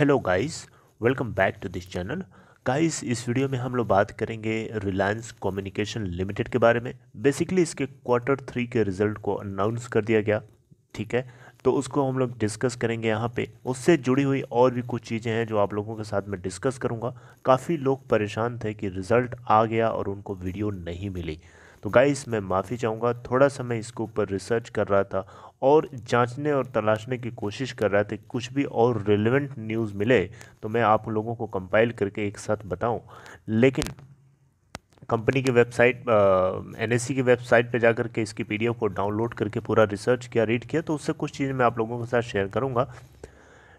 Hello guys welcome back to this channel guys इस video में हम लोग बात करेंगे रिलायंस कम्युनिकेशन लिमिटेड के बारे में बेसिकली इसके क्वार्टर थ्री के रिजल्ट को अनाउंस कर दिया गया ठीक है तो उसको हम लोग डिस्कस करेंगे यहाँ पे उससे जुड़ी हुई और भी कुछ चीज़ें हैं जो आप लोगों के साथ मैं डिस्कस करूँगा काफ़ी लोग परेशान थे कि रिज़ल्ट आ गया और उनको वीडियो नहीं मिली तो गाइस मैं माफ़ी चाहूँगा थोड़ा सा मैं इसके ऊपर रिसर्च कर रहा था और जांचने और तलाशने की कोशिश कर रहा था कुछ भी और रिलेवेंट न्यूज़ मिले तो मैं आप लोगों को कंपाइल करके एक साथ बताऊँ लेकिन कंपनी की वेबसाइट एन की वेबसाइट पे जाकर के इसकी पीडीएफ को डाउनलोड करके पूरा रिसर्च किया रीड किया तो उससे कुछ चीज़ें मैं आप लोगों के साथ शेयर करूँगा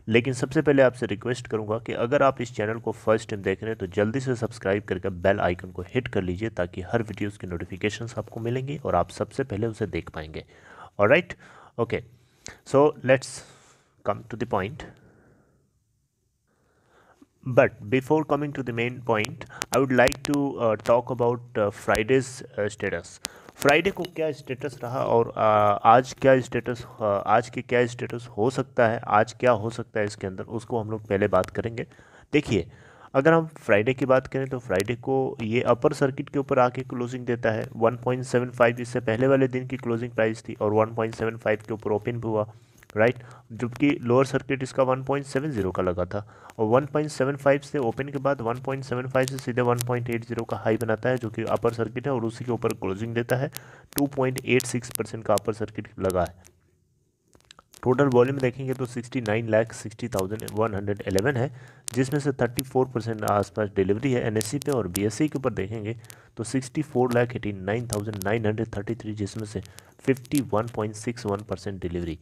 लेकिन सबसे पहले आपसे रिक्वेस्ट करूंगा कि अगर आप इस चैनल को फर्स्ट टाइम देख रहे हैं तो जल्दी से सब्सक्राइब करके बेल आइकन को हिट कर लीजिए ताकि हर वीडियोस की नोटिफिकेशंस आपको मिलेंगी और आप सबसे पहले उसे देख पाएंगे और right okay so let's come to the point but before coming to the main point I would like to talk about Friday's status Friday को क्या स्टेटस रहा और आज क्या स्टेटस आज के क्या स्टेटस हो सकता है आज क्या हो सकता है इसके अंदर उसको हम लोग पहले बात करेंगे देखिए अगर हम फ्राइडे की बात करें तो फ्राइडे को ये अपर सर्किट के ऊपर आके क्लोजिंग देता है 1.75 इससे पहले वाले दिन की क्लोजिंग प्राइस थी और 1.75 के ऊपर ओपन भी हुआ राइट जबकि लोअर सर्किट इसका 1.70 का लगा था और 1.75 से ओपन के बाद 1.75 से सीधे 1.80 का हाई बनाता है जो कि अपर सर्किट है और उसी के ऊपर क्लोजिंग देता है 2.86 परसेंट का अपर सर्किट लगा है टोटल वॉल्यूम देखेंगे तो sixty nine lakh sixty thousand one hundred eleven है जिसमें से थर्टी फोर परसेंट आसपास डिलीवरी है एनएससी पे और बीएससी के ऊपर देखेंगे तो sixty four lakh eighty nine thousand nine hundred thirty three जिसमें से fifty one point six one percent delivery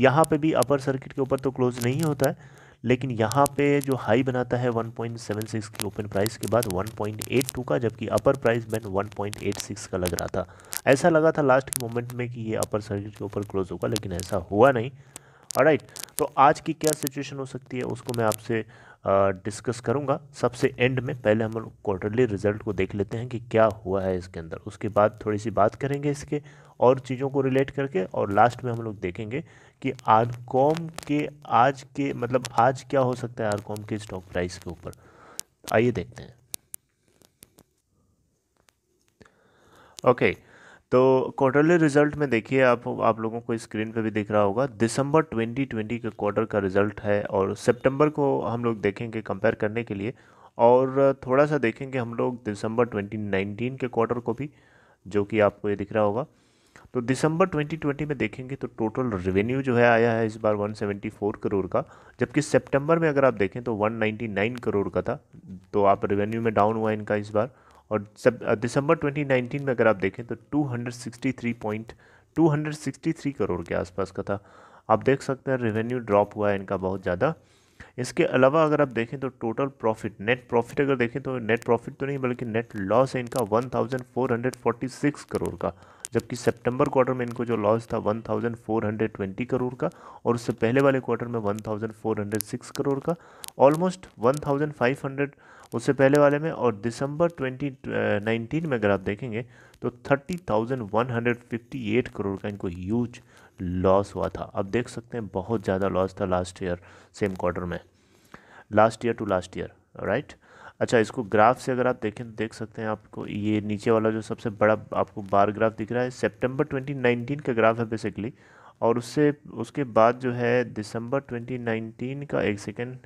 यहाँ पे भी अपर सर्किट के ऊपर तो क्लोज नहीं होता है लेकिन यहाँ पे जो हाई बनाता है 1.76 की ओपन प्राइस के बाद 1.82 का जबकि अपर प्राइस बैंड 1.86 का लग रहा था ऐसा लगा था लास्ट के मोमेंट में कि ये अपर सर्किट के ऊपर क्लोज होगा लेकिन ऐसा हुआ नहीं राइट तो आज की क्या सिचुएशन हो सकती है उसको मैं आपसे डिस्कस करूंगा सबसे एंड में पहले हम लोग क्वार्टरली रिजल्ट को देख लेते हैं कि क्या हुआ है इसके अंदर उसके बाद थोड़ी सी बात करेंगे इसके और चीज़ों को रिलेट करके और लास्ट में हम लोग देखेंगे कि आरकॉम के आज के मतलब आज क्या हो सकता है आरकॉम के स्टॉक प्राइस के ऊपर आइए देखते हैं ओके okay. तो क्वार्टरली रिजल्ट में देखिए आप आप लोगों को स्क्रीन पे भी दिख रहा होगा दिसंबर 2020 के क्वार्टर का रिजल्ट है और सितंबर को हम लोग देखेंगे कंपेयर करने के लिए और थोड़ा सा देखेंगे हम लोग दिसंबर 2019 के क्वार्टर को भी जो कि आपको ये दिख रहा होगा तो दिसंबर 2020 में देखेंगे तो टोटल रेवेन्यू जो है आया है इस बार 174 करोड़ का जबकि सितंबर में अगर आप देखें तो 199 करोड़ का था तो आप रेवेन्यू में डाउन हुआ इनका इस बार और सब दिसंबर 2019 में अगर आप देखें तो 263 पॉइंट 263 करोड़ के आसपास का था आप देख सकते हैं रेवेन्यू ड्रॉप हुआ है इनका बहुत ज़्यादा इसके अलावा अगर आप देखें तो टोटल प्रॉफिट नेट प्रॉफिट अगर देखें तो नेट प्रॉफिट तो नहीं बल्कि नेट लॉस है इनका 1446 करोड़ का जबकि सितंबर क्वार्टर में इनको जो लॉस था 1420 करोड़ का और उससे पहले वाले क्वार्टर में 1406 करोड़ का ऑलमोस्ट 1500 उससे पहले वाले में और दिसंबर 2019 uh, में अगर आप देखेंगे तो 30,158 करोड़ का इनको ह्यूज लॉस हुआ था अब देख सकते हैं बहुत ज़्यादा लॉस था लास्ट ईयर सेम क्वार्टर में last year to last year right अच्छा इसको ग्राफ से अगर आप देखें तो देख सकते हैं आपको ये नीचे वाला जो सबसे बड़ा आपको बार ग्राफ दिख रहा है सेप्टेम्बर ट्वेंटी का ग्राफ है बेसिकली और उससे उसके बाद जो है दिसंबर 2019 का एक सेकेंड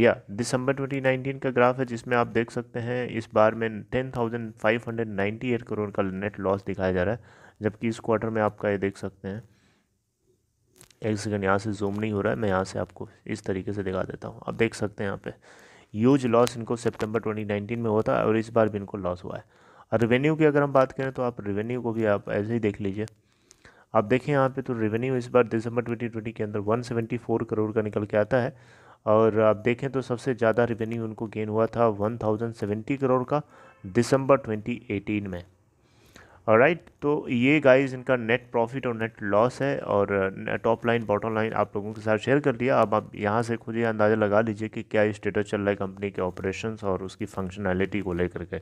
या दिसंबर 2019 का ग्राफ है जिसमें आप देख सकते हैं इस बार में 10,598 करोड़ का नेट लॉस दिखाया जा रहा है जबकि इस क्वार्टर में आपका ये देख सकते हैं एक सेकेंड यहाँ से जूम नहीं हो रहा है मैं यहाँ से आपको इस तरीके से दिखा देता हूँ आप देख सकते हैं यहाँ पे यूज लॉस इनको सितंबर 2019 में हुआ था और इस बार भी इनको लॉस हुआ है और रेवेन्यू की अगर हम बात करें तो आप रेवेन्यू को भी आप ऐसे ही देख लीजिए आप देखें यहाँ पे तो रेवेन्यू इस बार दिसंबर 2020 के अंदर 174 करोड़ का निकल के आता है और आप देखें तो सबसे ज़्यादा रेवेन्यू उनको गेन हुआ था वन करोड़ का दिसंबर ट्वेंटी में राइट right, तो ये गाइस इनका नेट प्रॉफिट और नेट लॉस है और टॉप लाइन बॉटम लाइन आप लोगों के साथ शेयर कर दिया अब आप यहाँ से खुद ही अंदाज़ा लगा लीजिए कि क्या स्टेटस चल रहा है कंपनी के ऑपरेशंस और उसकी फंक्शनैलिटी को लेकर के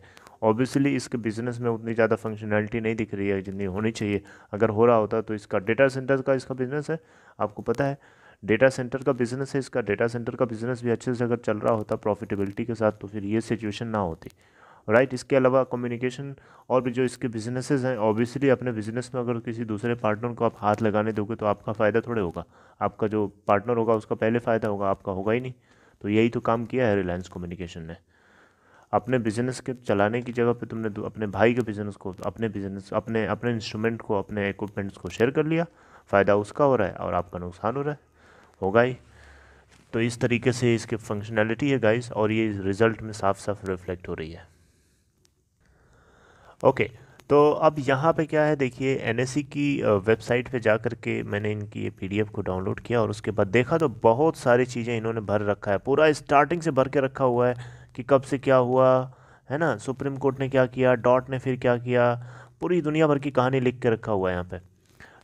ऑब्वियसली इसके बिजनेस में उतनी ज़्यादा फंक्शनैलिटी नहीं दिख रही है जितनी होनी चाहिए अगर हो रहा होता तो इसका डेटा सेंटर का इसका बिजनेस है आपको पता है डेटा सेंटर का बिज़नेस है इसका डेटा सेंटर का बिज़नेस भी अच्छे से अगर चल रहा होता प्रॉफिटेबिलिटी के साथ तो फिर ये सिचुएशन ना होती राइट right? इसके अलावा कम्युनिकेशन और भी जो इसके बिजनेसेस हैं ऑब्वियसली अपने बिजनेस में अगर किसी दूसरे पार्टनर को आप हाथ लगाने दोगे तो आपका फ़ायदा थोड़े होगा आपका जो पार्टनर होगा उसका पहले फ़ायदा होगा आपका होगा ही नहीं तो यही तो काम किया है रिलायंस कम्युनिकेशन ने अपने बिजनेस के चलाने की जगह पे तुमने अपने भाई के बिजनेस को अपने बिजनेस अपने अपने इंस्ट्रूमेंट को अपने इक्विपमेंट्स को शेयर कर लिया फ़ायदा उसका हो रहा है और आपका नुकसान हो रहा है होगा ही तो इस तरीके से इसके फंक्शनैलिटी है गाइस और ये रिज़ल्ट में साफ साफ रिफ्लेक्ट हो रही है ओके तो अब यहाँ पे क्या है देखिए एन e की वेबसाइट पे जा कर के मैंने इनकी ये पी को डाउनलोड किया और उसके बाद देखा तो बहुत सारी चीज़ें इन्होंने भर रखा है पूरा स्टार्टिंग से भर के रखा हुआ है कि कब से क्या हुआ है ना सुप्रीम कोर्ट ने क्या किया डॉट ने फिर क्या किया पूरी दुनिया भर की कहानी लिख के रखा हुआ है यहाँ पर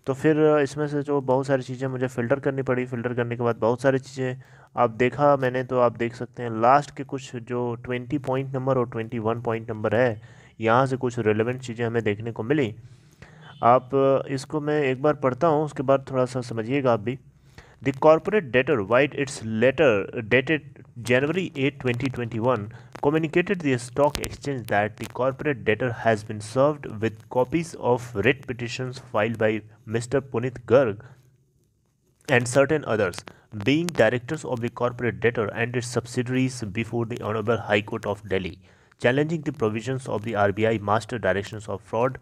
तो फिर इसमें से जो बहुत सारी चीज़ें मुझे फ़िल्टर करनी पड़ी फ़िल्टर करने के बाद बहुत सारी चीज़ें आप देखा मैंने तो आप देख सकते हैं लास्ट के कुछ जो ट्वेंटी पॉइंट नंबर और ट्वेंटी वन पॉइंट नंबर है यहाँ से कुछ रिलेवेंट चीज़ें हमें देखने को मिली आप इसको मैं एक बार पढ़ता हूँ उसके बाद थोड़ा सा समझिएगा आप भी the corporate debtor vide its letter dated January 8, 2021 communicated the stock exchange that the corporate debtor has been served with copies of writ petitions file by mister Punit Garg and certain others being directors of the corporate debtor and its subsidiaries before the honourable High Court of Delhi challenging the provisions of the RBI master directions of fraud,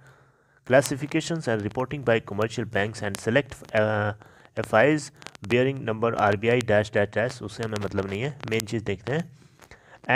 classifications and reporting by commercial banks and select uh, FIs bearing number RBI dash dash dash उससे हमें मतलब नहीं है Main चीज़ देखते हैं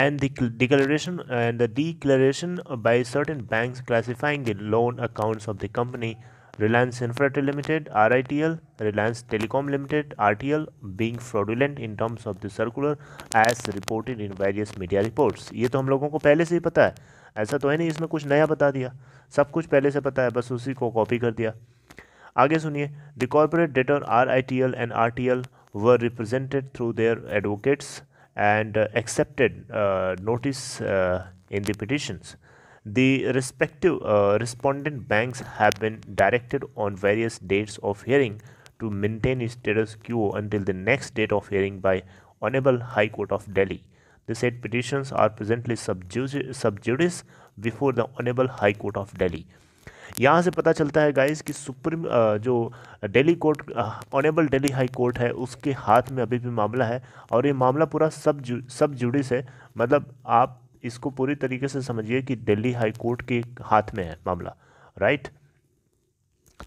and the declaration and the declaration by certain banks classifying the loan accounts of the company Reliance Infratel Limited RITL, Reliance Telecom Limited RTL being fraudulent in terms of the circular as reported in various media reports. ये तो हम लोगों को पहले से ही पता है ऐसा तो है नहीं इसमें कुछ नया बता दिया सब कुछ पहले से पता है बस उसी को कॉपी कर दिया आगे सुनिए the corporate debtor R I T L and R T L were represented through their advocates and accepted notice in the petitions The respective uh, respondent banks have been directed on various dates of hearing to maintain its status quo until the next date of hearing by Honorable High Court of Delhi. The said petitions are presently sub judice before the Honorable High Court of Delhi. यहाँ से पता चलता है guys कि supreme जो Delhi court honourable Delhi high court है उसके हाथ में अभी भी मामला है और ये मामला पूरा सब जु, सब जुडिस है मतलब आप इसको पूरी तरीके से समझिए कि दिल्ली हाई कोर्ट के हाथ में है मामला राइट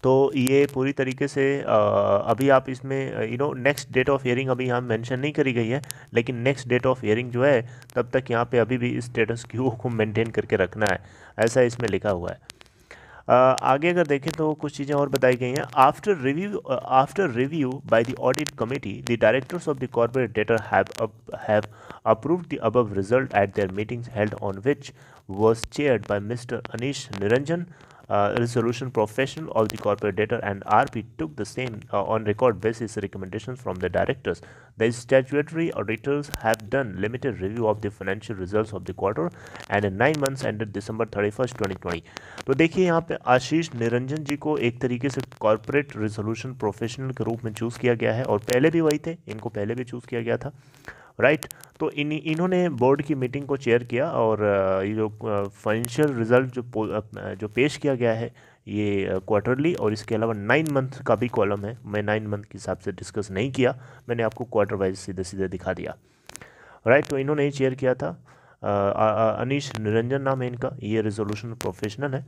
तो ये पूरी तरीके से अभी आप इसमें you know next date of hearing अभी यहाँ मेंशन नहीं करी गई है लेकिन नेक्स्ट डेट ऑफ हियरिंग जो है तब तक यहाँ पे अभी भी स्टेटस क्यू को मेंटेन करके रखना है ऐसा इसमें लिखा हुआ है आगे अगर देखें तो कुछ चीज़ें और बताई गई हैं after review after review by the audit committee the directors of the corporate debtor have have approved the above result at their meetings held on which was chaired by Mr. Anish Niranjan. Uh, resolution professional of the corporate debtor and RP took the same uh, on record basis recommendations from the directors. The statutory auditors have done limited review of the financial results of the quarter and in nine months ended December 31st 2020. तो देखिए यहाँ पे आशीष निरंजन जी को एक तरीके से corporate resolution professional के रूप में चूज़ किया गया है और पहले भी वही थे इनको पहले भी चूज़ किया गया था राइट तो इन इन्होंने बोर्ड की मीटिंग को चेयर किया और ये जो फाइनेंशियल रिजल्ट जो जो पेश किया गया है ये क्वार्टरली और इसके अलावा नाइन मंथ का भी कॉलम है मैं नाइन मंथ के हिसाब से डिस्कस नहीं किया मैंने आपको क्वार्टर वाइज सीधे सीधे दिखा दिया राइट तो इन्होंने चेयर किया था अनिश निरंजन नाम है इनका ये रेजोल्यूशन प्रोफेशनल है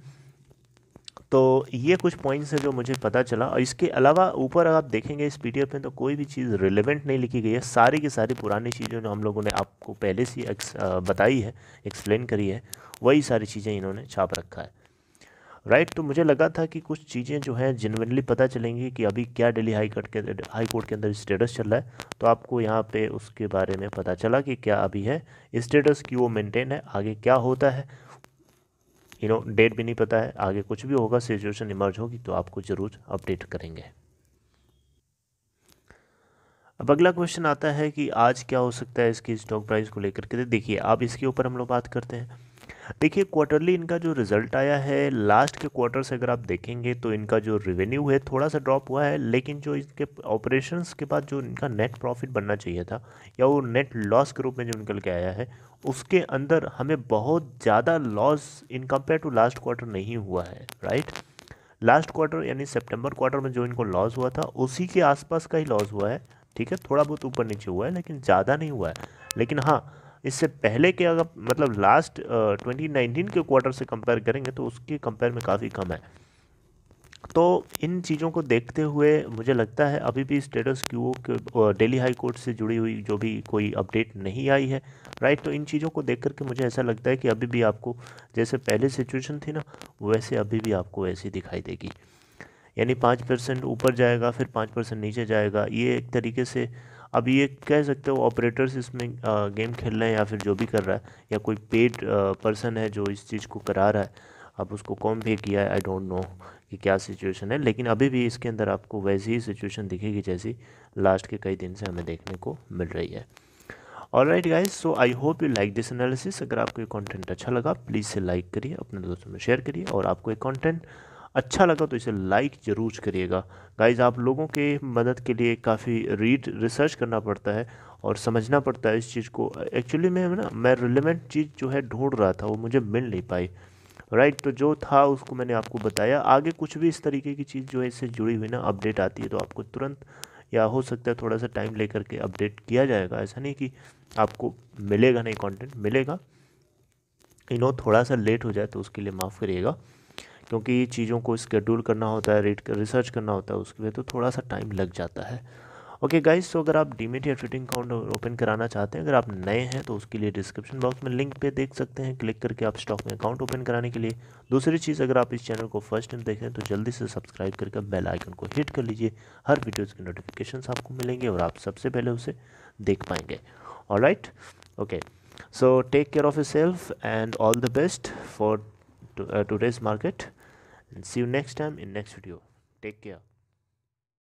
तो ये कुछ पॉइंट्स हैं जो मुझे पता चला और इसके अलावा ऊपर आप देखेंगे इस पीडीएफ में तो कोई भी चीज़ रिलेवेंट नहीं लिखी गई है सारी की सारी पुरानी चीज़ें जो हम लोगों ने आपको पहले से बताई है एक्सप्लेन करी है वही सारी चीज़ें इन्होंने छाप रखा है राइट right, तो मुझे लगा था कि कुछ चीज़ें जो हैं जनरली पता चलेंगी कि अभी क्या दिल्ली हाई कोर्ट के हाई कोर्ट के अंदर स्टेटस चल रहा है तो आपको यहाँ पे उसके बारे में पता चला कि क्या अभी है स्टेटस की वो मेंटेन है आगे क्या होता है यू नो डेट भी नहीं पता है आगे कुछ भी होगा सिचुएशन इमर्ज होगी तो आपको ज़रूर अपडेट करेंगे अब अगला क्वेश्चन आता है कि आज क्या हो सकता है इसकी स्टॉक प्राइस को लेकर के तो देखिए आप इसके ऊपर हम लोग बात करते हैं देखिए क्वार्टरली इनका जो रिज़ल्ट आया है लास्ट के क्वार्टर से अगर आप देखेंगे तो इनका जो रेवेन्यू है थोड़ा सा ड्रॉप हुआ है लेकिन जो इसके ऑपरेशंस के बाद जो इनका नेट प्रॉफिट बनना चाहिए था या वो नेट लॉस के रूप में जो निकल के आया है उसके अंदर हमें बहुत ज़्यादा loss in compare to last quarter नहीं हुआ है राइट लास्ट क्वार्टर यानी सितंबर क्वार्टर में जो इनको लॉस हुआ था उसी के आसपास का ही लॉस हुआ है ठीक है थोड़ा बहुत ऊपर नीचे हुआ है लेकिन ज़्यादा नहीं हुआ है लेकिन हाँ इससे पहले के अगर मतलब लास्ट ट्वेंटी नाइनटीन के क्वार्टर से कंपेयर करेंगे तो उसके कंपेयर में काफ़ी कम है तो इन चीज़ों को देखते हुए मुझे लगता है अभी भी स्टेटस क्यू के डेली हाई कोर्ट से जुड़ी हुई जो भी कोई अपडेट नहीं आई है राइट तो इन चीज़ों को देख करके मुझे ऐसा लगता है कि अभी भी आपको जैसे पहले सिचुएशन थी ना वैसे अभी भी आपको ऐसी दिखाई देगी यानी पाँच परसेंट ऊपर जाएगा फिर पाँच परसेंट नीचे जाएगा ये एक तरीके से अब ये कह सकते हो ऑपरेटर्स इसमें गेम खेल रहे हैं या फिर जो भी कर रहा है या कोई पेड पर्सन है जो इस चीज़ को करा रहा है अब उसको कौन पे किया है आई डोंट नो कि क्या सिचुएशन है लेकिन अभी भी इसके अंदर आपको वैसी ही सिचुएशन दिखेगी जैसी लास्ट के कई दिन से हमें देखने को मिल रही है all right guys so I hope you like this analysis अगर आपको ये कंटेंट अच्छा लगा प्लीज़ से लाइक करिए अपने दोस्तों में शेयर करिए और आपको ये कंटेंट अच्छा लगा तो इसे लाइक ज़रूर करिएगा गाइज आप लोगों के मदद के लिए काफ़ी रीड रिसर्च करना पड़ता है और समझना पड़ता है इस चीज़ को एक्चुअली मैं ना मैं रिलेवेंट चीज़ जो है ढूंढ रहा था वो मुझे मिल नहीं पाई राइट तो जो था उसको मैंने आपको बताया आगे कुछ भी इस तरीके की चीज़ जो है इससे जुड़ी हुई ना अपडेट आती है तो आपको तुरंत या हो सकता है थोड़ा सा टाइम लेकर के अपडेट किया जाएगा ऐसा नहीं कि आपको मिलेगा नहीं कंटेंट मिलेगा यू नो थोड़ा सा लेट हो जाए तो उसके लिए माफ़ करिएगा क्योंकि चीज़ों को स्केड्यूल करना होता है रिसर्च करना होता है उसके लिए तो थोड़ा सा टाइम लग जाता है ओके गाइस तो अगर आप डीमेट या ट्रेडिंग अकाउंट ओपन कराना चाहते हैं अगर आप नए हैं तो उसके लिए डिस्क्रिप्शन बॉक्स में लिंक पे देख सकते हैं क्लिक करके आप स्टॉक में अकाउंट ओपन कराने के लिए दूसरी चीज़ अगर आप इस चैनल को फर्स्ट टाइम देख रहे हैं तो जल्दी से सब्सक्राइब करके बेल आइकन को हिट कर लीजिए हर वीडियोज़ के नोटिफिकेशन आपको मिलेंगे और आप सबसे पहले उसे देख पाएंगे और okay so take care of a and all the best for to market today's market and see you next time in next video